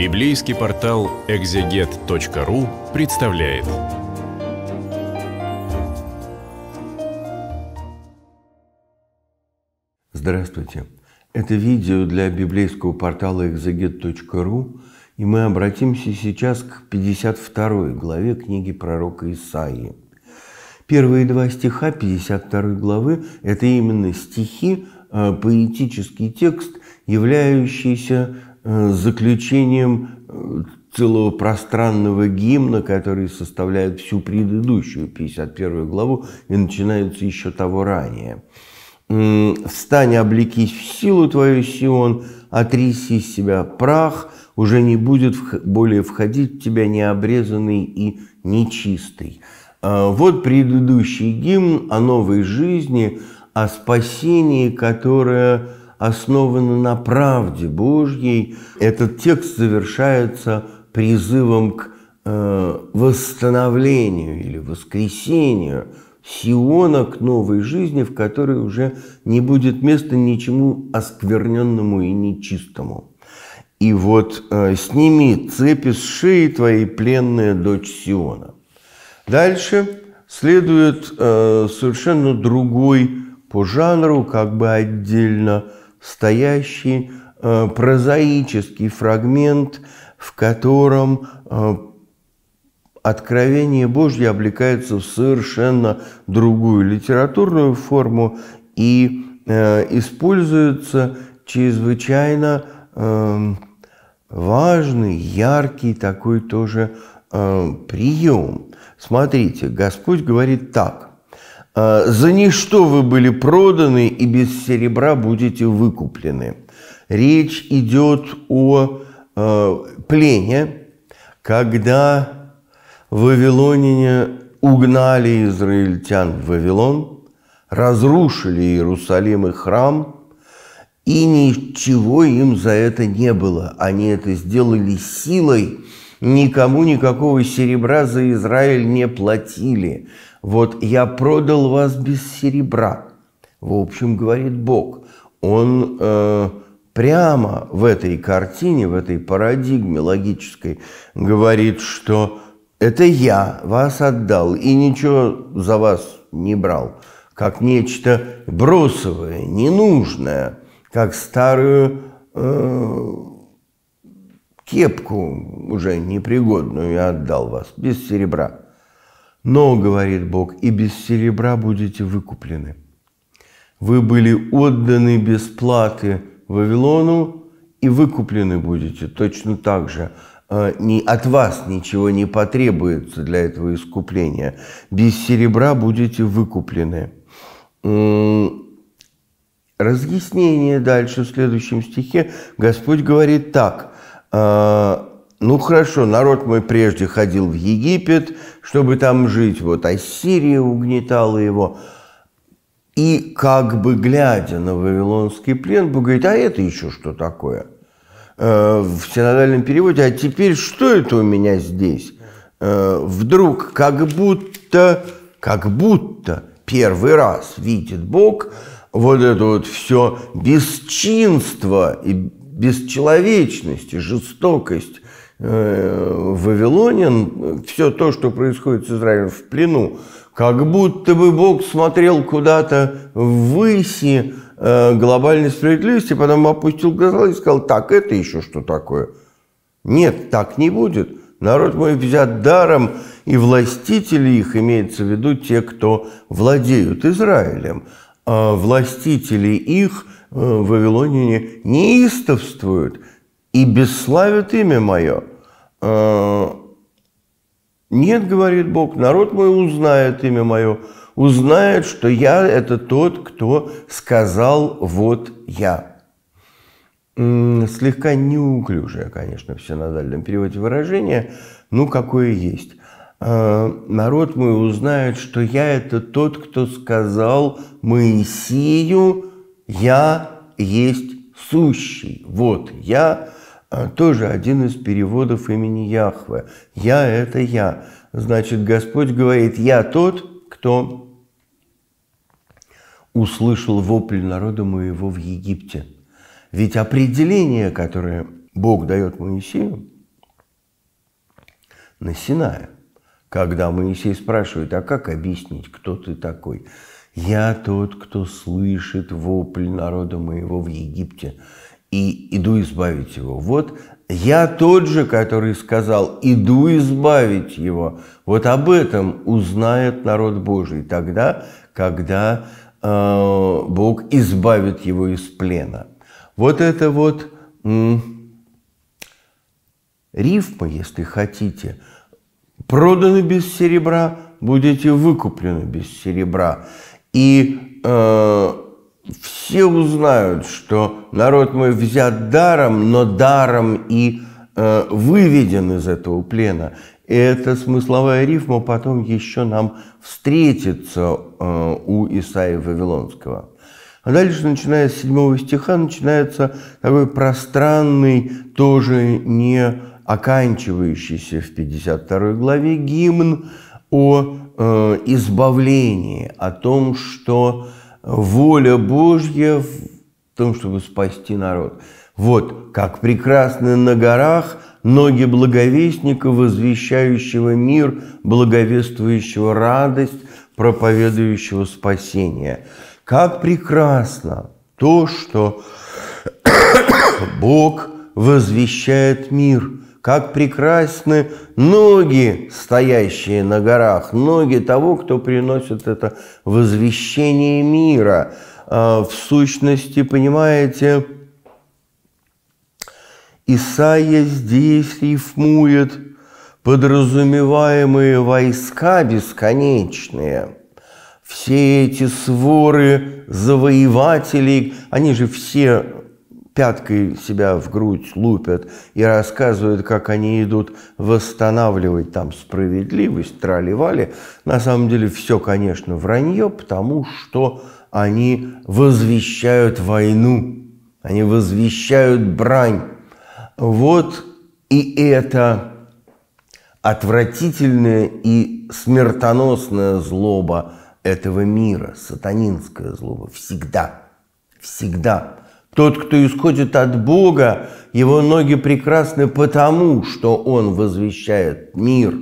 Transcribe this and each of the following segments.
Библейский портал экзегет.ру представляет. Здравствуйте. Это видео для библейского портала экзегет.ру, и мы обратимся сейчас к 52 главе книги пророка Исаии. Первые два стиха 52 главы – это именно стихи, э, поэтический текст, являющийся Э, заключением э, целого пространного гимна, который составляет всю предыдущую 51 главу и начинается еще того ранее. «Встань, облекись в силу твою, Сион, отряси из себя прах, уже не будет более входить в тебя необрезанный и нечистый». А, вот предыдущий гимн о новой жизни, о спасении, которое основана на правде Божьей. Этот текст завершается призывом к э, восстановлению или воскресению Сиона к новой жизни, в которой уже не будет места ничему оскверненному и нечистому. И вот э, сними цепи с шеи твоей пленная дочь Сиона. Дальше следует э, совершенно другой по жанру, как бы отдельно стоящий э, прозаический фрагмент, в котором э, откровение Божье облекается в совершенно другую литературную форму и э, используется чрезвычайно э, важный, яркий такой тоже э, прием. Смотрите, Господь говорит так. А, «За ничто вы были проданы и без серебра будете выкуплены». Речь идет о э, плене, когда вавилоняне угнали израильтян в Вавилон, разрушили Иерусалим и храм – и ничего им за это не было. Они это сделали силой Никому никакого серебра за Израиль не платили. Вот я продал вас без серебра. В общем, говорит Бог, он э, прямо в этой картине, в этой парадигме логической говорит, что это я вас отдал и ничего за вас не брал, как нечто бросовое, ненужное, как старую э, кепку уже непригодную я отдал вас, без серебра. Но, говорит Бог, и без серебра будете выкуплены. Вы были отданы без платы Вавилону и выкуплены будете точно так же. А, не, от вас ничего не потребуется для этого искупления. Без серебра будете выкуплены. Разъяснение дальше в следующем стихе. Господь говорит так. А, ну хорошо, народ мой прежде ходил в Египет, чтобы там жить, вот Ассирия угнетала его. И как бы глядя на Вавилонский плен, Бог говорит, а это еще что такое? А, в синодальном переводе, а теперь что это у меня здесь? А, вдруг как будто, как будто первый раз видит Бог вот это вот все бесчинство и бесчеловечность и жестокость э, вавилонин, все то, что происходит с Израилем в плену, как будто бы Бог смотрел куда-то ввысь э, глобальной справедливости, потом опустил глаза и сказал, так, это еще что такое? Нет, так не будет. Народ мой взят даром, и властители их, имеется в виду те, кто владеют Израилем. А властители их – Э, Вавилоняне неистовствуют и бесславят имя мое. Э, Нет, говорит Бог, народ мой узнает имя мое, узнает, что я – это тот, кто сказал «вот я». Слегка неуклюжее, конечно, все на дальнем переводе выражение, ну, какое есть. Э, народ мой узнает, что я – это тот, кто сказал Моисею я есть сущий. Вот я э, тоже один из переводов имени Яхве. Я – это я. Значит, Господь говорит, я тот, кто услышал вопль народа моего в Египте. Ведь определение, которое Бог дает Моисею на Синае, когда Моисей спрашивает, а как объяснить, кто ты такой – «Я тот, кто слышит вопль народа моего в Египте, и иду избавить его». Вот я тот же, который сказал, иду избавить его. Вот об этом узнает народ Божий тогда, когда э, Бог избавит его из плена. Вот это вот э, рифма, если хотите. Проданы без серебра, будете выкуплены без серебра. И э, все узнают, что народ мой взят даром, но даром и э, выведен из этого плена. И эта смысловая рифма потом еще нам встретится э, у Исаия Вавилонского. А дальше, начиная с седьмого стиха, начинается такой пространный, тоже не оканчивающийся в 52 главе гимн о Э, избавлении, о том, что воля Божья в том, чтобы спасти народ. Вот, как прекрасно на горах ноги благовестника, возвещающего мир, благовествующего радость, проповедующего спасение. Как прекрасно то, что Бог возвещает мир – как прекрасны ноги, стоящие на горах, ноги того, кто приносит это возвещение мира. А, в сущности, понимаете, Исаия здесь рифмует подразумеваемые войска бесконечные – все эти своры завоевателей, они же все пяткой себя в грудь лупят и рассказывают, как они идут восстанавливать там справедливость, трали-вали. На самом деле все, конечно, вранье, потому что они возвещают войну, они возвещают брань. Вот и это отвратительная и смертоносная злоба этого мира, сатанинская злоба, всегда, всегда. Тот, кто исходит от Бога, его ноги прекрасны потому, что он возвещает мир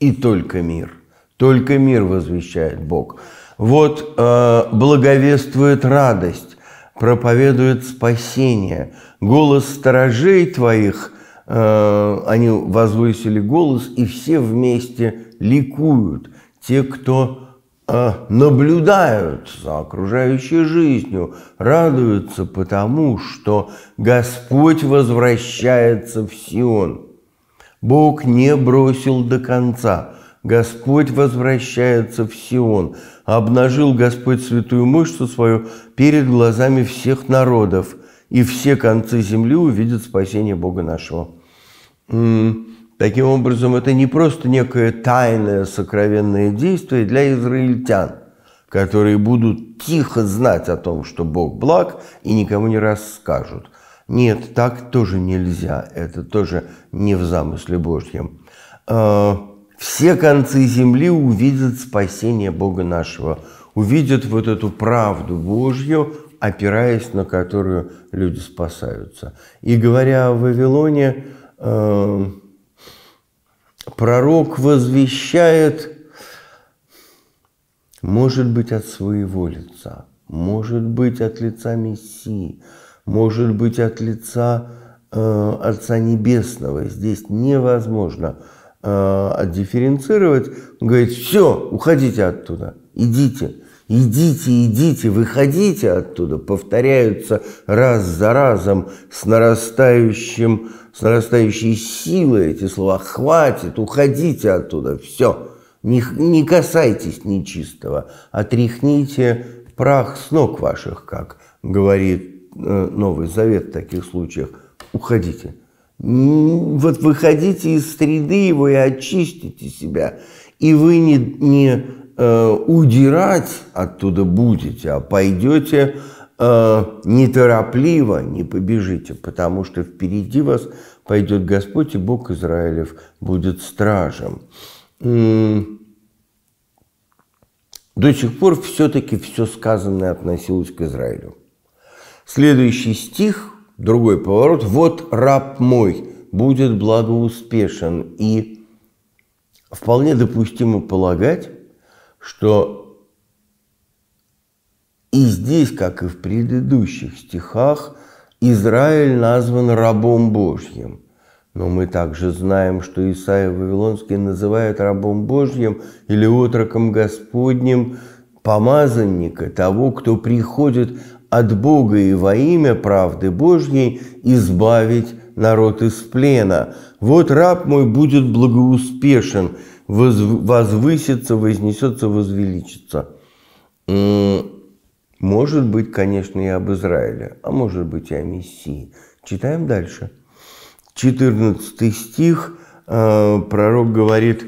и только мир. Только мир возвещает Бог. Вот э, благовествует радость, проповедует спасение. Голос сторожей твоих, э, они возвысили голос, и все вместе ликуют. Те, кто а, наблюдают за окружающей жизнью, радуются потому, что Господь возвращается в Сион. Бог не бросил до конца. Господь возвращается в Сион. Обнажил Господь святую мышцу свою перед глазами всех народов, и все концы земли увидят спасение Бога нашего. Таким образом, это не просто некое тайное сокровенное действие для израильтян, которые будут тихо знать о том, что Бог благ, и никому не расскажут. Нет, так тоже нельзя, это тоже не в замысле Божьем. А, все концы земли увидят спасение Бога нашего, увидят вот эту правду Божью, опираясь на которую люди спасаются. И говоря о Вавилоне, а, пророк возвещает, может быть, от своего лица, может быть, от лица Мессии, может быть, от лица э, Отца Небесного. Здесь невозможно э, отдифференцировать. говорит, все, уходите оттуда, идите. Идите, идите, выходите оттуда, повторяются раз за разом с нарастающим с нарастающей силой эти слова «хватит, уходите оттуда, все, не, не касайтесь нечистого, отряхните а прах с ног ваших», как говорит э, Новый Завет в таких случаях, «уходите». Вот выходите из среды его и очистите себя, и вы не, не э, удирать оттуда будете, а пойдете э, неторопливо не побежите, потому что впереди вас пойдет Господь, и Бог Израилев будет стражем. До сих пор все-таки все сказанное относилось к Израилю. Следующий стих, другой поворот. «Вот раб мой будет благоуспешен». И вполне допустимо полагать, что и здесь, как и в предыдущих стихах, Израиль назван рабом Божьим. Но мы также знаем, что Исаия Вавилонский называет рабом Божьим или отроком Господним помазанника, того, кто приходит от Бога и во имя правды Божьей избавить народ из плена. Вот раб мой будет благоуспешен, возвысится, вознесется, возвеличится. Может быть, конечно, и об Израиле, а может быть, и о Мессии. Читаем дальше. 14 стих. Э, пророк говорит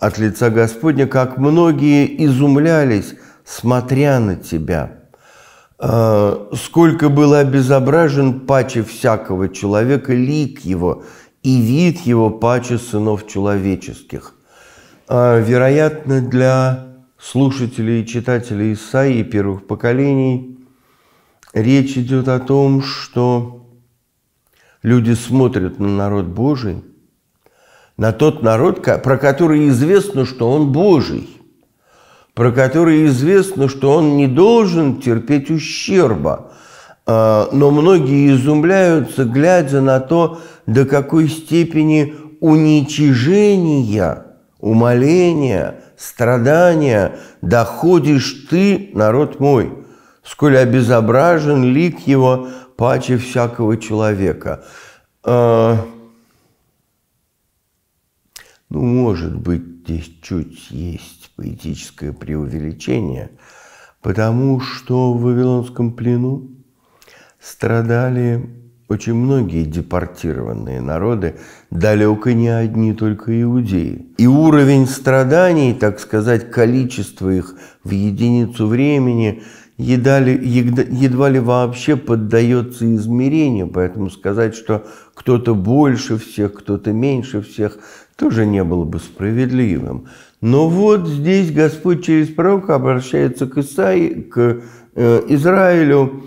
от лица Господня, как многие изумлялись, смотря на тебя. Э, Сколько был обезображен паче всякого человека лик его, и вид его паче сынов человеческих. Э, Вероятно, для слушателей и читателей Исаии первых поколений, речь идет о том, что люди смотрят на народ Божий, на тот народ, про который известно, что он Божий, про который известно, что он не должен терпеть ущерба. А, но многие изумляются, глядя на то, до какой степени уничижения, умоления – страдания доходишь ты, народ мой, сколь обезображен лик его паче всякого человека. А, ну, может быть, здесь чуть есть поэтическое преувеличение, потому что в Вавилонском плену страдали очень многие депортированные народы далеко не одни только иудеи. И уровень страданий, так сказать, количество их в единицу времени едва ли, едва ли вообще поддается измерению. Поэтому сказать, что кто-то больше всех, кто-то меньше всех, тоже не было бы справедливым. Но вот здесь Господь через пророка обращается к, Исаи, к э, Израилю,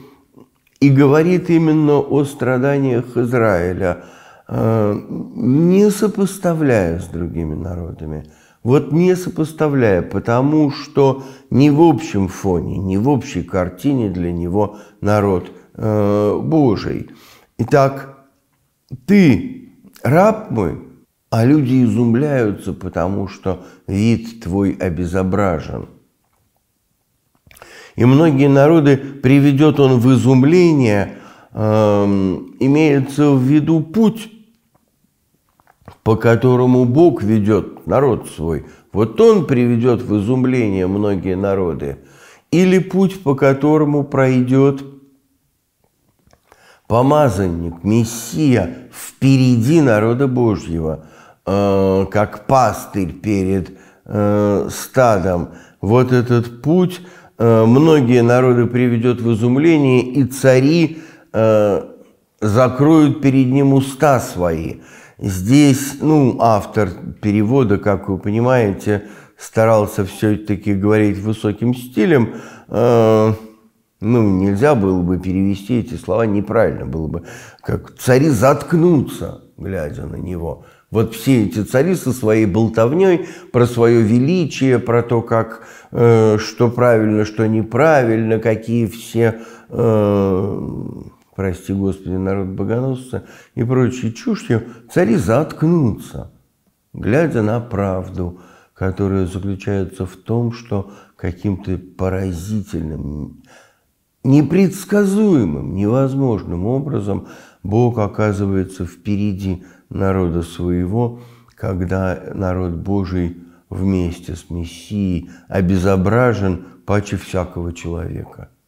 и говорит именно о страданиях Израиля, э, не сопоставляя с другими народами. Вот не сопоставляя, потому что не в общем фоне, не в общей картине для него народ э, Божий. Итак, ты раб мой, а люди изумляются, потому что вид твой обезображен – и многие народы приведет он в изумление, э, имеется в виду путь, по которому Бог ведет народ свой. Вот он приведет в изумление многие народы. Или путь, по которому пройдет помазанник, Мессия впереди народа Божьего, э, как пастырь перед э, стадом. Вот этот путь – Э, многие народы приведет в изумление, и цари э, закроют перед ним уста свои. Здесь, ну, автор перевода, как вы понимаете, старался все-таки говорить высоким стилем. Э, ну, нельзя было бы перевести эти слова неправильно, было бы как «цари заткнуться, глядя на него – вот все эти цари со своей болтовней про свое величие, про то, как, э, что правильно, что неправильно, какие все, э, прости господи, народ богоносца и прочие чушью, цари заткнутся, глядя на правду, которая заключается в том, что каким-то поразительным, непредсказуемым, невозможным образом Бог оказывается впереди народа своего, когда народ Божий вместе с Мессией обезображен паче всякого человека –